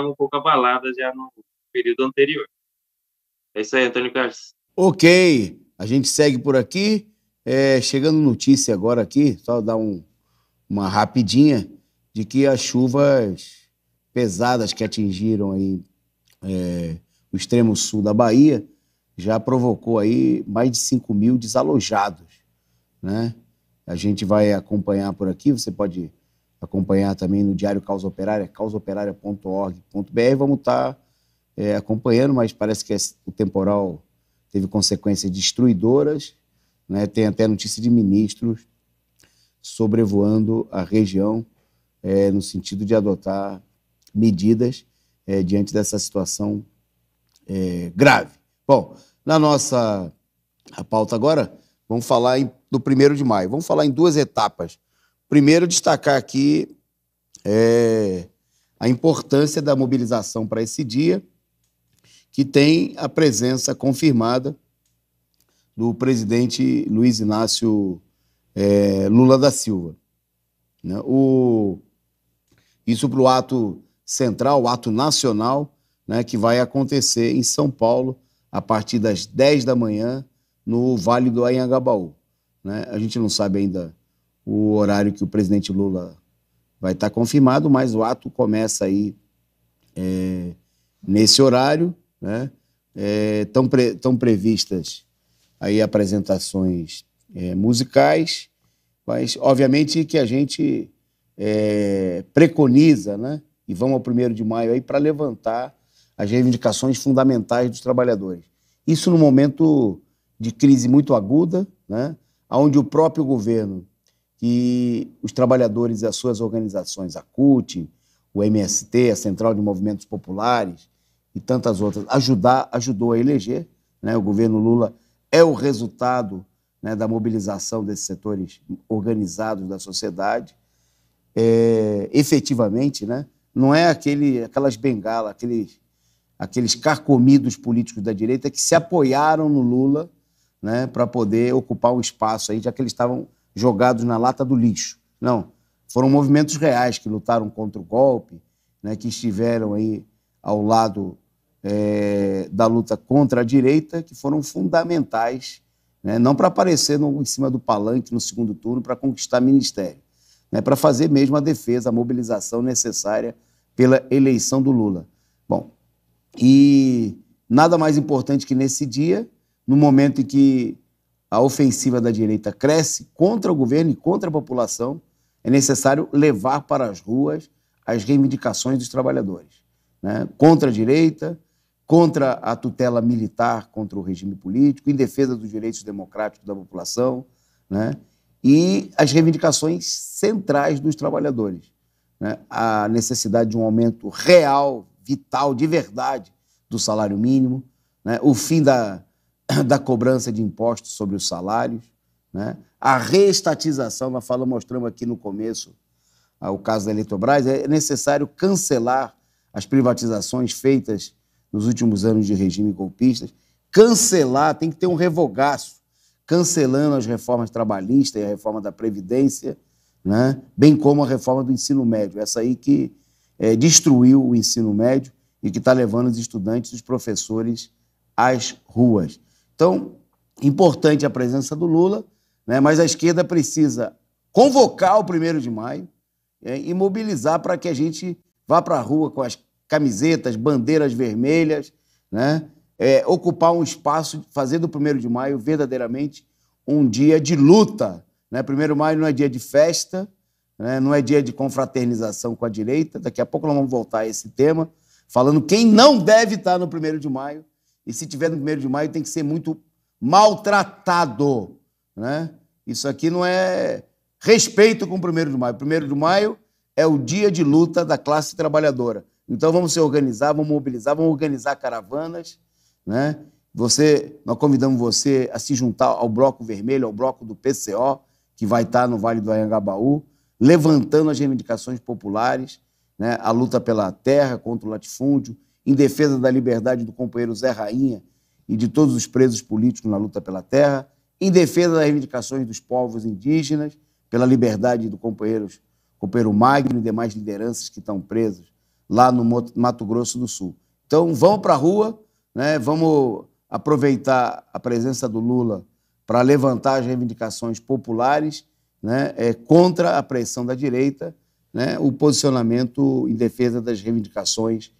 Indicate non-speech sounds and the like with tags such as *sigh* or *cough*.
estava um pouco abalada já no período anterior. É isso aí, Antônio Carlos. Ok, a gente segue por aqui. É, chegando notícia agora aqui, só dar um, uma rapidinha, de que as chuvas pesadas que atingiram aí é, o extremo sul da Bahia já provocou aí mais de 5 mil desalojados, né? A gente vai acompanhar por aqui, você pode acompanhar também no Diário Causa Operária, causaoperária.org.br. Vamos estar tá, é, acompanhando, mas parece que é, o temporal teve consequências destruidoras. Né? Tem até notícia de ministros sobrevoando a região é, no sentido de adotar medidas é, diante dessa situação é, grave. Bom, na nossa pauta agora, vamos falar em, do primeiro de maio. Vamos falar em duas etapas Primeiro, destacar aqui é, a importância da mobilização para esse dia, que tem a presença confirmada do presidente Luiz Inácio é, Lula da Silva. Né? O, isso para o ato central, o ato nacional, né, que vai acontecer em São Paulo a partir das 10 da manhã no Vale do Anhangabaú. Né? A gente não sabe ainda o horário que o presidente Lula vai estar confirmado, mas o ato começa aí é, nesse horário. Né? Estão é, previstas aí apresentações é, musicais, mas obviamente que a gente é, preconiza, né? e vamos ao primeiro de maio aí para levantar as reivindicações fundamentais dos trabalhadores. Isso no momento de crise muito aguda, né? onde o próprio governo que os trabalhadores e as suas organizações, a CUT, o MST, a Central de Movimentos Populares e tantas outras, ajudar, ajudou a eleger. Né? O governo Lula é o resultado né, da mobilização desses setores organizados da sociedade. É, efetivamente, né? não é aquele, aquelas bengalas, aqueles, aqueles carcomidos políticos da direita que se apoiaram no Lula né, para poder ocupar um espaço aí, já que eles estavam jogados na lata do lixo. Não, foram movimentos reais que lutaram contra o golpe, né, que estiveram aí ao lado é, da luta contra a direita, que foram fundamentais, né, não para aparecer no, em cima do palanque no segundo turno para conquistar ministério, né, para fazer mesmo a defesa, a mobilização necessária pela eleição do Lula. Bom, e nada mais importante que nesse dia, no momento em que a ofensiva da direita cresce contra o governo e contra a população, é necessário levar para as ruas as reivindicações dos trabalhadores. Né? Contra a direita, contra a tutela militar contra o regime político, em defesa dos direitos democráticos da população, né? e as reivindicações centrais dos trabalhadores. Né? A necessidade de um aumento real, vital, de verdade, do salário mínimo, né? o fim da, *coughs* da cobrança de impostos sobre os salários, né? a reestatização, nós falamos, mostramos aqui no começo ah, o caso da Eletrobras, é necessário cancelar as privatizações feitas nos últimos anos de regime golpista, cancelar, tem que ter um revogaço, cancelando as reformas trabalhistas e a reforma da Previdência, né? bem como a reforma do ensino médio, essa aí que é, destruiu o ensino médio e que está levando os estudantes e os professores às ruas. Então, importante a presença do Lula, né? mas a esquerda precisa convocar o primeiro de maio é, e mobilizar para que a gente vá para a rua com as camisetas, bandeiras vermelhas, né? É, ocupar um espaço, fazer do primeiro de maio verdadeiramente um dia de luta. Né? Primeiro de maio não é dia de festa, né? não é dia de confraternização com a direita. Daqui a pouco nós vamos voltar a esse tema, falando quem não deve estar no primeiro de maio, e se tiver no primeiro de maio, tem que ser muito maltratado. Né? Isso aqui não é respeito com o primeiro de maio. Primeiro de maio é o dia de luta da classe trabalhadora. Então vamos se organizar, vamos mobilizar, vamos organizar caravanas, né? Você, nós convidamos você a se juntar ao bloco vermelho, ao bloco do PCO, que vai estar no Vale do Anhangabaú, levantando as reivindicações populares, né? A luta pela terra contra o latifúndio, em defesa da liberdade do companheiro Zé Rainha e de todos os presos políticos na luta pela terra, em defesa das reivindicações dos povos indígenas, pela liberdade do companheiro, companheiro Magno e demais lideranças que estão presos lá no Mato Grosso do Sul. Então, vamos para a rua, né? vamos aproveitar a presença do Lula para levantar as reivindicações populares né? é, contra a pressão da direita, né? o posicionamento em defesa das reivindicações